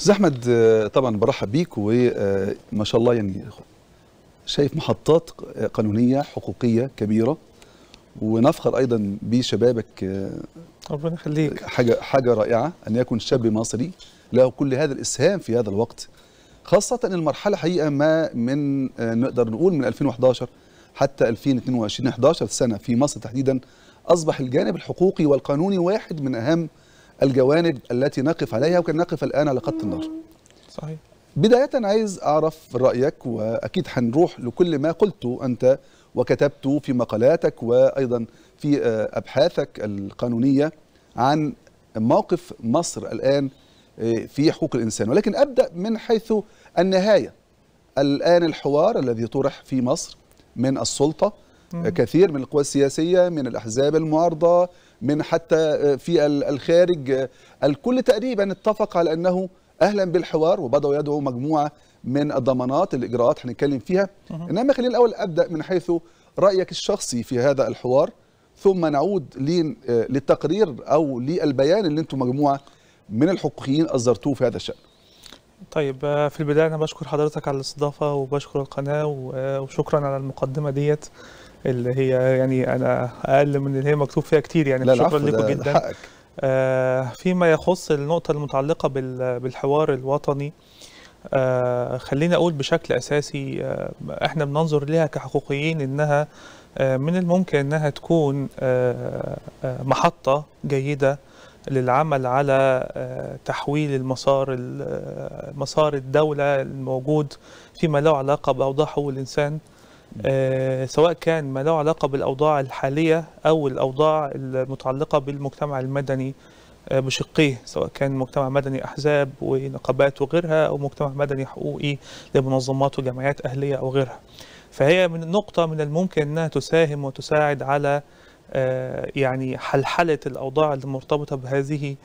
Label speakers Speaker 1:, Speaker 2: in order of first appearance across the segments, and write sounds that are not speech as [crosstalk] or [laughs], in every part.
Speaker 1: استاذ احمد آه، طبعا برحب بيك وما آه، شاء الله يعني شايف محطات قانونيه حقوقيه كبيره ونفخر ايضا بشبابك آه، ربنا يخليك حاجه حاجه رائعه ان يكون شاب مصري له كل هذا الاسهام في هذا الوقت خاصه ان المرحله حقيقه ما من نقدر نقول من 2011 حتى 2022 11 سنه في مصر تحديدا اصبح الجانب الحقوقي والقانوني واحد من اهم الجوانب التي نقف عليها وكان نقف الآن على خط النار صحيح بداية عايز أعرف رأيك وأكيد هنروح لكل ما قلته أنت وكتبته في مقالاتك وأيضا في آه، أبحاثك القانونية عن موقف مصر الآن آه، في حقوق الإنسان ولكن أبدأ من حيث النهاية الآن الحوار الذي طرح في مصر من السلطة كثير من القوى السياسية من الأحزاب المعارضة من حتى آه، في الخارج الكل تقريبا اتفق على أنه أهلا بالحوار وبدأوا يدعوا مجموعة من الضمانات الإجراءات هنتكلم فيها إنما خلينا الأول أبدأ من حيث رأيك الشخصي في هذا الحوار ثم نعود آه، للتقرير أو للبيان اللي أنتم مجموعة من الحقوقيين أصدرتوه في هذا الشأن
Speaker 2: طيب آه، في البداية أنا بشكر حضرتك على الاستضافة وبشكر القناة وشكرا على المقدمة ديت اللي هي يعني انا اقل من اللي هي مكتوب فيها كتير يعني لا شكرا لكم جدا حقك. آه فيما يخص النقطه المتعلقه بالحوار الوطني آه خليني اقول بشكل اساسي آه احنا بننظر لها كحقوقيين انها آه من الممكن انها تكون آه, آه، محطه جيده للعمل على آه، تحويل المسار آه، مسار الدوله الموجود فيما له علاقه باوضاع حقوق الانسان آه، سواء كان ما له علاقة بالأوضاع الحالية أو الأوضاع المتعلقة بالمجتمع المدني بشقيه آه، سواء كان مجتمع مدني أحزاب ونقابات وغيرها أو مجتمع مدني حقوقي لمنظمات وجمعيات أهلية أو غيرها فهي من نقطة من الممكن أنها تساهم وتساعد على آه، يعني حلحلة الأوضاع المرتبطة بهذه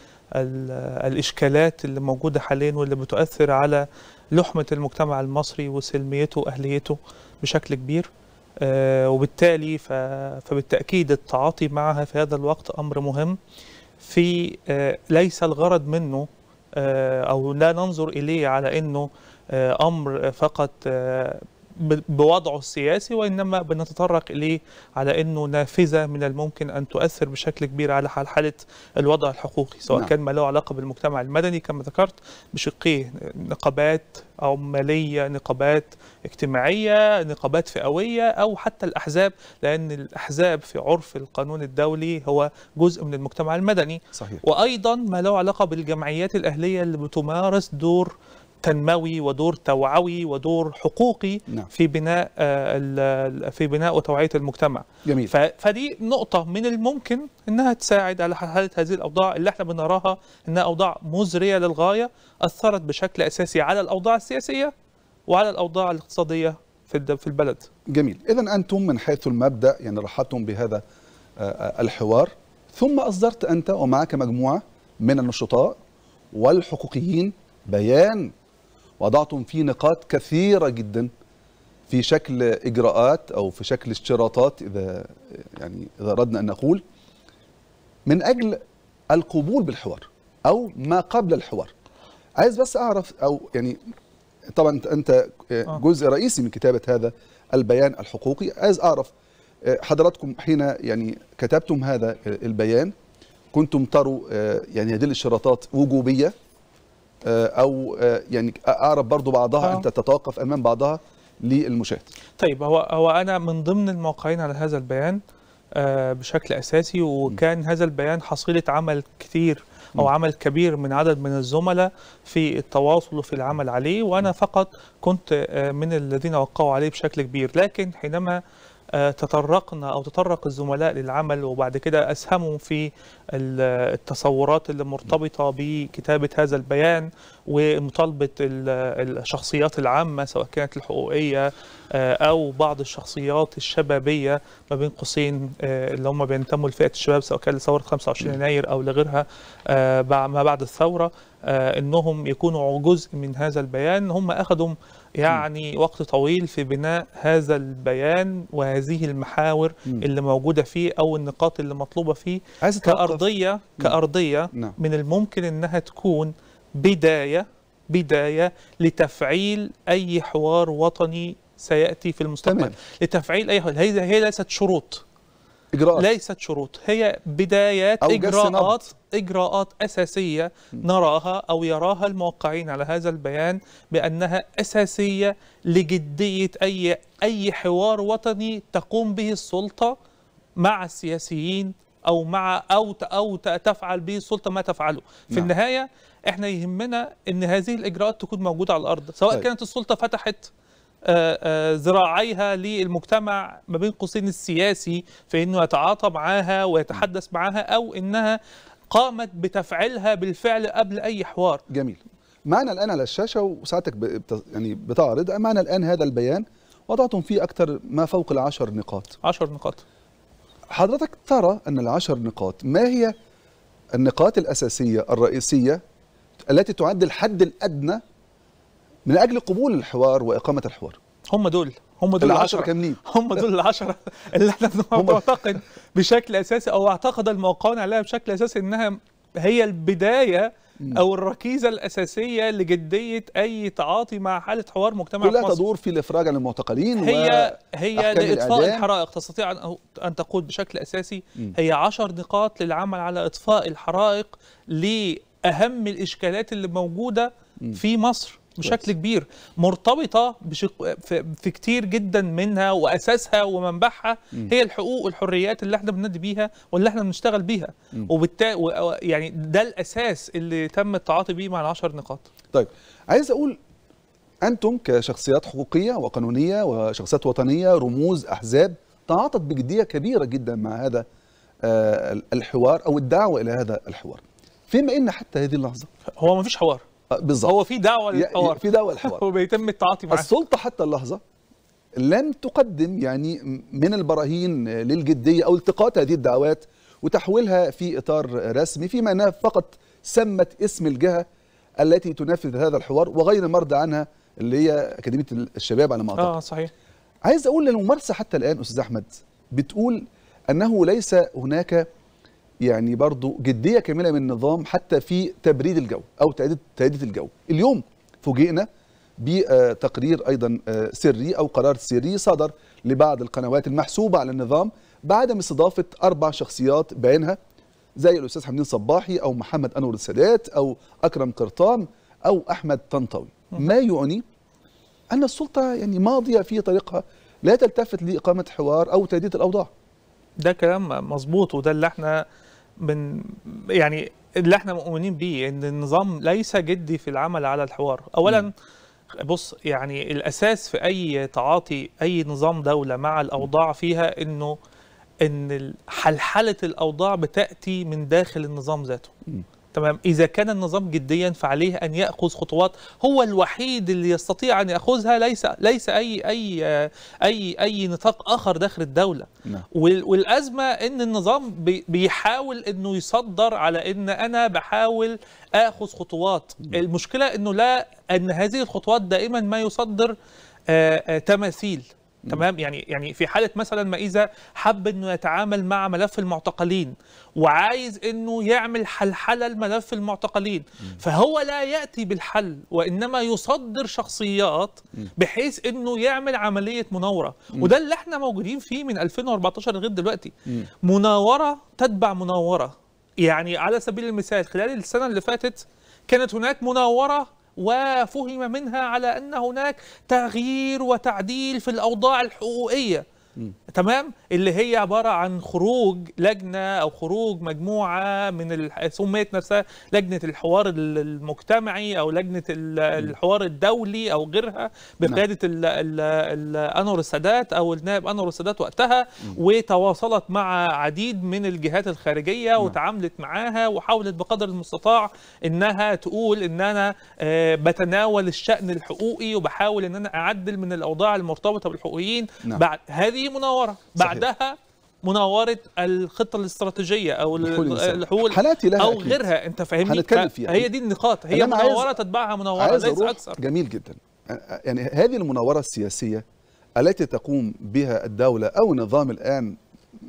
Speaker 2: الإشكالات اللي موجودة حاليا واللي بتؤثر على لحمة المجتمع المصري وسلميته وأهليته بشكل كبير آه، وبالتالي فبالتأكيد التعاطي معها في هذا الوقت أمر مهم في آه، ليس الغرض منه آه، أو لا ننظر إليه على أنه أمر فقط بوضعه السياسي وإنما بنتطرق إليه على أنه نافذة من الممكن أن تؤثر بشكل كبير على حالة الوضع الحقوقي سواء نعم. كان ما له علاقة بالمجتمع المدني كما ذكرت بشقيه نقابات أو مالية نقابات اجتماعية نقابات فئوية أو حتى الأحزاب لأن الأحزاب في عرف القانون الدولي هو جزء من المجتمع المدني صحيح. وأيضا ما له علاقة بالجمعيات الأهلية اللي بتمارس دور تنموي ودور توعوي ودور حقوقي نعم. في بناء آه، في بناء وتوعيه المجتمع جميل. فدي نقطه من الممكن انها تساعد على حاله هذه الاوضاع اللي احنا بنراها انها اوضاع مزريه للغايه اثرت بشكل اساسي على الاوضاع السياسيه وعلى الاوضاع الاقتصاديه في
Speaker 1: في البلد جميل اذا انتم من حيث المبدا يعني رحبتم بهذا آه، آه، الحوار ثم اصدرت انت ومعك مجموعه من النشطاء والحقوقيين بيان وضعتم فيه نقاط كثيرة جدا في شكل إجراءات أو في شكل اشتراطات إذا يعني إذا أردنا أن نقول من أجل القبول بالحوار أو ما قبل الحوار عايز بس أعرف أو يعني طبعا أنت آه. جزء رئيسي من كتابة هذا البيان الحقوقي عايز أعرف آه، حضراتكم حين يعني كتبتم هذا آه، البيان كنتم تروا يعني هذه الاشتراطات وجوبيه آه، او آه، يعني اعرف برضو بعضها أوه. انت تتوقف امام بعضها للمشاهد
Speaker 2: طيب هو هو انا من ضمن الموقعين على هذا البيان آه، بشكل اساسي وكان هذا البيان حصيله عمل كثير او عمل كبير من عدد من الزملاء في التواصل وفي العمل عليه وانا فقط كنت من الذين وقعوا عليه بشكل كبير لكن حينما آه، تطرقنا أو تطرق الزملاء للعمل وبعد كده أسهموا في التصورات اللي مرتبطة بكتابة هذا البيان ومطالبه الشخصيات العامه سواء كانت الحقوقيه آه، او بعض الشخصيات الشبابيه ما بين قوسين آه، اللي هم بينتموا لفئه الشباب سواء كان لثوره 25 يناير او لغيرها آه، ما بعد الثوره انهم يكونوا جزء من هذا البيان هم اخذوا يعني وقت طويل في بناء هذا البيان وهذه المحاور اللي موجوده فيه او النقاط اللي مطلوبه فيه كارضيه كارضيه نعم. من الممكن انها تكون بداية بداية لتفعيل أي حوار وطني سيأتي في المستقبل تمام. لتفعيل أي حوار هي, هي ليست شروط إجراءات. ليست شروط هي بدايات إجراءات إجراءات أساسية نراها أو يراها الموقعين على هذا البيان بأنها أساسية لجدية أي أي حوار وطني تقوم به السلطة مع السياسيين او مع او او تفعل به السلطه ما تفعله في نعم. النهايه احنا يهمنا ان هذه الاجراءات تكون موجوده على الارض سواء طيب. كانت السلطه فتحت ذراعيها آه، آه، للمجتمع ما بين قوسين السياسي في انه يتعاطى معاها ويتحدث
Speaker 1: معاها او انها
Speaker 2: قامت بتفعيلها بالفعل قبل اي حوار جميل
Speaker 1: معنا الان على الشاشه وساعتك يعني بتعرض معنا الان هذا البيان وضعتم فيه اكثر ما فوق العشر نقاط عشر نقاط حضرتك ترى أن العشر نقاط ما هي النقاط الأساسية الرئيسية التي تعد الحد الأدنى من أجل قبول الحوار وإقامة الحوار هم دول هم دول العشرة
Speaker 2: كاملين هم دول العشرة اللي احنا بنعتقد [laughs] بشكل أساسي أو اعتقد الموقعون عليها بشكل أساسي إنها هي البداية او الركيزه الاساسيه لجديه اي تعاطي مع حاله حوار مجتمع كلها مصر.
Speaker 1: تدور في الافراج عن المعتقلين هي هي لاطفاء الإعدام.
Speaker 2: الحرائق تستطيع ان تقول بشكل اساسي م. هي عشر نقاط للعمل على اطفاء الحرائق لاهم الاشكالات اللي موجوده م. في مصر بشكل كبير مرتبطه بشق... في كتير جدا منها واساسها ومنبعها هي الحقوق والحريات اللي احنا بننادي بيها واللي احنا بنشتغل بيها وبالتالي و... يعني ده الاساس اللي تم التعاطي بيه مع العشر نقاط
Speaker 1: طيب عايز اقول انتم كشخصيات حقوقيه وقانونيه وشخصيات وطنيه رموز احزاب تعاطت بجديه كبيره جدا مع هذا آه، الحوار او الدعوه الى هذا الحوار فيما ان حتى هذه اللحظه هو ما فيش حوار بالظبط هو في دعوه للحوار في دعوه للحوار [laughs] وبيتم التعاطي معاه السلطه حتى اللحظه لم تقدم يعني من البراهين للجديه او التقاط هذه الدعوات وتحويلها في اطار رسمي فيما انها فقط سمت اسم الجهه التي تنفذ هذا الحوار وغير مرضى عنها اللي هي اكاديميه الشباب على ما اعتقد اه صحيح عايز اقول الممارسه حتى الان استاذ احمد بتقول انه ليس هناك يعني برضو جديه كامله من النظام حتى في تبريد الجو او تهدئه الجو اليوم فوجئنا بتقرير ايضا آه، سري او قرار سري صدر لبعض القنوات المحسوبه على النظام بعدم استضافه اربع شخصيات بينها زي الاستاذ حمدين صباحي او محمد انور السادات او اكرم قرطان او احمد طنطاوي ما يعني ان السلطه يعني ماضيه في طريقها لا تلتفت لاقامه حوار او تهدئه الاوضاع
Speaker 2: ده كلام مظبوط وده اللي احنا من يعني اللي احنا مؤمنين بيه ان النظام ليس جدي في العمل على الحوار اولا م. بص يعني الاساس في اي تعاطي اي نظام دوله مع الاوضاع فيها انه ان حلحله الاوضاع بتاتي من داخل النظام ذاته م. تمام إذا كان النظام جديا فعليه أن يأخذ خطوات هو الوحيد اللي يستطيع أن يأخذها ليس ليس أي أي أي أي نطاق آخر داخل الدولة نعم. والأزمة أن النظام بيحاول أنه يصدر على أن أنا بحاول آخذ خطوات نعم. المشكلة أنه لا أن هذه الخطوات دائما ما يصدر آه، آه، تماثيل تمام يعني يعني في حاله مثلا ما اذا حب انه يتعامل مع ملف المعتقلين وعايز انه يعمل حلحله لملف المعتقلين فهو لا ياتي بالحل وانما يصدر شخصيات بحيث انه يعمل عمليه مناوره وده اللي احنا موجودين فيه من 2014 لغايه دلوقتي مناوره تتبع مناوره يعني على سبيل المثال خلال السنه اللي فاتت كانت هناك مناوره وفهم منها على أن هناك تغيير وتعديل في الأوضاع الحقوقية م. تمام اللي هي عباره عن خروج لجنه او خروج مجموعه من ال... سميت نفسها لجنه الحوار المجتمعي او لجنه الحوار الدولي او غيرها بقياده نعم. ال... ال... ال... انور السادات او النائب انور السادات وقتها م. وتواصلت مع عديد من الجهات الخارجيه م. نعم. وتعاملت معاها وحاولت بقدر المستطاع انها تقول ان انا آه، بتناول الشان الحقوقي وبحاول ان انا اعدل من الاوضاع المرتبطه بالحقوقيين نعم. بعد هذه هذه مناوره صحيح. بعدها مناوره الخطه الاستراتيجيه او الحقول حالاتي لها او أكيد. غيرها انت فاهمني فيها. هي دي النقاط هي مناوره عايز... تتبعها مناوره ليس اكثر
Speaker 1: جميل جدا يعني هذه المناوره السياسيه التي تقوم بها الدوله او النظام الان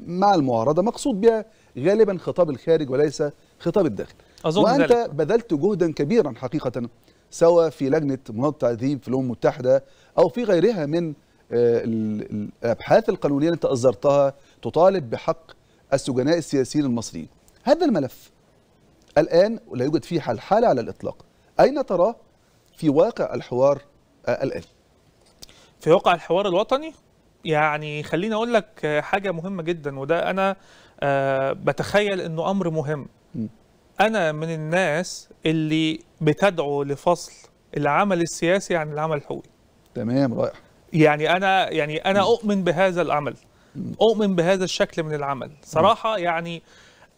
Speaker 1: مع المعارضه مقصود بها غالبا خطاب الخارج وليس خطاب الداخل أظن وانت ذلك. بذلت جهدا كبيرا حقيقه سواء في لجنه منظمه التعذيب في الامم المتحده او في غيرها من آه، الابحاث القانونيه اللي انت اصدرتها تطالب بحق السجناء السياسيين المصريين هذا الملف الان لا يوجد فيه حل حاله على الاطلاق اين تراه في واقع الحوار آه، الان
Speaker 2: في واقع الحوار الوطني يعني خليني اقول لك حاجه مهمه جدا وده انا أه بتخيل انه امر مهم م. انا من الناس اللي بتدعو لفصل العمل السياسي عن العمل الحقوقي
Speaker 1: تمام رائع
Speaker 2: يعني انا يعني انا اؤمن بهذا العمل اؤمن بهذا الشكل من العمل صراحه يعني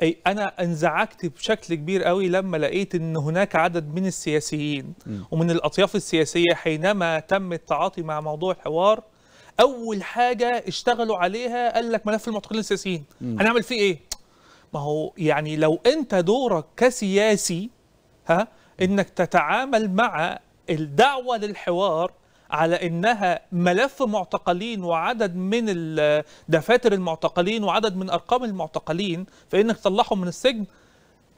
Speaker 2: أي انا انزعجت بشكل كبير قوي لما لقيت ان هناك عدد من السياسيين ومن الاطياف السياسيه حينما تم التعاطي مع موضوع الحوار اول حاجه اشتغلوا عليها قال لك ملف المعتقلين السياسيين هنعمل فيه ايه ما هو يعني لو انت دورك كسياسي ها انك تتعامل مع الدعوه للحوار على انها ملف معتقلين وعدد من دفاتر المعتقلين وعدد من ارقام المعتقلين فانك تطلعهم من السجن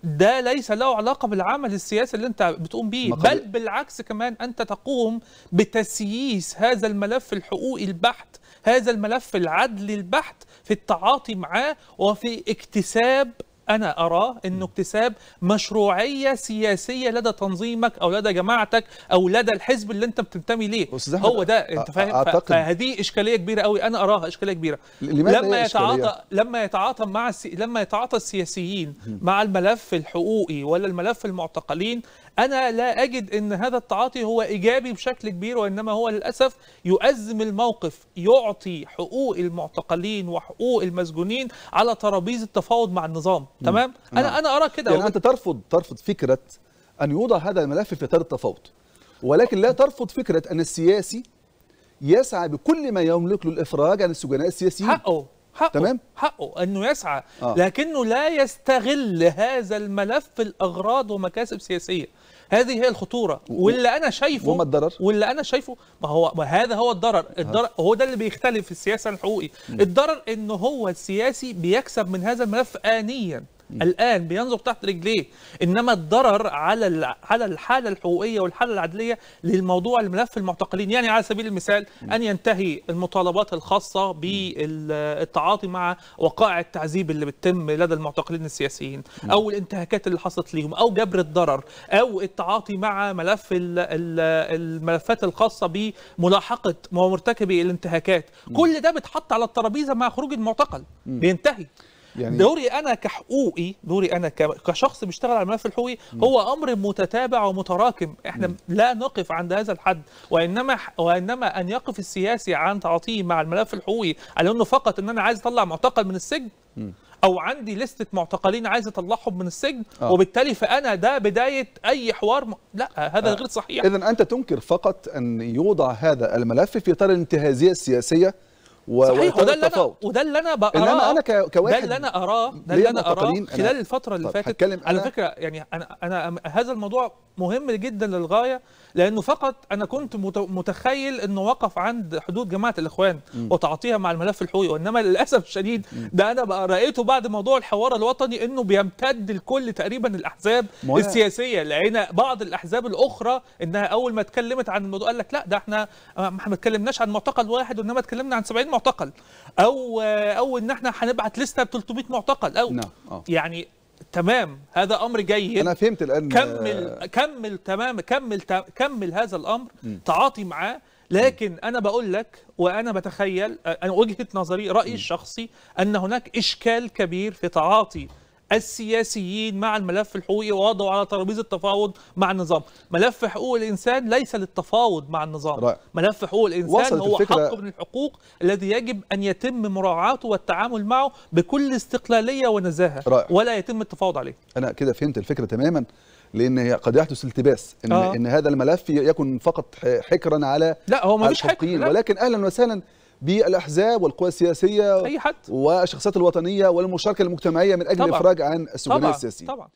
Speaker 2: ده ليس له علاقه بالعمل السياسي اللي انت بتقوم بيه مقل... بل بالعكس كمان انت تقوم بتسييس هذا الملف الحقوقي البحت هذا الملف العدلي البحت في التعاطي معاه وفي اكتساب أنا ارى أنه اكتساب مشروعية سياسية لدى تنظيمك أو لدى جماعتك أو لدى الحزب اللي أنت بتنتمي ليه هو ده أنت فاهم فهذه إشكالية كبيرة قوي أنا أراها إشكالية كبيرة لما يتعاطى لما يتعاطى مع السي... لما يتعاطى السياسيين مع الملف الحقوقي ولا الملف المعتقلين أنا لا أجد أن هذا التعاطي هو إيجابي بشكل كبير وإنما هو للأسف يؤزم الموقف يعطي حقوق المعتقلين وحقوق المسجونين على ترابيز التفاوض مع النظام
Speaker 1: تمام؟ أنا نعم. أنا أرى كده يعني أنت ترفض ترفض فكرة أن يوضع هذا الملف في إطار التفاوض ولكن لا ترفض فكرة أن السياسي يسعى بكل ما يملك له الإفراج عن السجناء السياسيين حقه حقه تمام؟ حقه
Speaker 2: انه يسعى آه.
Speaker 1: لكنه لا
Speaker 2: يستغل هذا الملف الاغراض ومكاسب سياسيه هذه هي الخطوره واللي انا شايفه وما الضرر واللي انا شايفه ما هو ما هذا هو الضرر نعم. الضرر هو ده اللي بيختلف في السياسه الحقوقي نعم. الضرر ان هو السياسي بيكسب من هذا الملف انيا الان بينظر تحت رجليه انما الضرر على على الحاله الحقوقيه والحاله العدليه للموضوع الملف المعتقلين يعني على سبيل المثال ان ينتهي المطالبات الخاصه بالتعاطي مع وقائع التعذيب اللي بتتم لدى المعتقلين السياسيين او الانتهاكات اللي حصلت ليهم او جبر الضرر او التعاطي مع ملف الملفات الخاصه بملاحقه مرتكبي الانتهاكات كل ده بيتحط على الترابيزه مع خروج المعتقل بينتهي يعني دوري انا كحقوقي دوري انا كشخص بيشتغل على الملف الحقوقي هو امر متتابع ومتراكم احنا م. لا نقف عند هذا الحد وانما وانما ان يقف السياسي عن تعاطيه مع الملف الحقوقي على انه فقط ان انا عايز اطلع معتقل من السجن م. او عندي لستة معتقلين عايز اطلعهم من السجن آه. وبالتالي فانا ده بدايه اي حوار م... لا هذا آه. غير صحيح اذا
Speaker 1: انت تنكر فقط ان يوضع هذا الملف في اطار الانتهازيه السياسيه و... صحيح وده اللي انا وده اللي انا بقراه انما انا كواحد ده اللي انا اراه ده اللي انا اراه خلال الفتره اللي فاتت على
Speaker 2: فكره يعني انا انا هذا الموضوع مهم جدا للغايه لانه فقط انا كنت متخيل انه وقف عند حدود جماعه الاخوان وتعاطيها مع الملف الحوثي وانما للاسف الشديد ده انا بقى رايته بعد موضوع الحوار الوطني انه بيمتد لكل تقريبا الاحزاب مويا. السياسيه لقينا بعض الاحزاب الاخرى انها اول ما اتكلمت عن الموضوع قال لك لا ده احنا آه، ما اتكلمناش عن معتقل واحد وانما اتكلمنا عن 70 معتقل او آه، او ان احنا هنبعت لسته ب 300 معتقل او نعم، آه. يعني تمام هذا امر جيد انا فهمت
Speaker 1: الان كمل
Speaker 2: كمل تمام كمل كمل هذا الامر م. تعاطي معاه لكن م. انا بقول لك وانا بتخيل انا وجهه نظري رايي الشخصي ان هناك اشكال كبير في تعاطي السياسيين مع الملف الحقوقي ووضعوا على ترابيز التفاوض مع النظام ملف حقوق الانسان ليس للتفاوض مع النظام رأي. ملف حقوق الانسان هو حق من الحقوق الذي يجب ان يتم مراعاته والتعامل معه بكل استقلاليه ونزاهه رأي. ولا يتم التفاوض عليه
Speaker 1: انا كده فهمت الفكره تماما لان قد يحدث التباس ان آه. ان هذا الملف يكن فقط حكرا على لا هو مفيش حكر ولكن اهلا وسهلا بالاحزاب والقوى السياسيه اي حد والشخصيات الوطنيه والمشاركه المجتمعيه من اجل الافراج عن السجناء السياسيين
Speaker 2: طبعا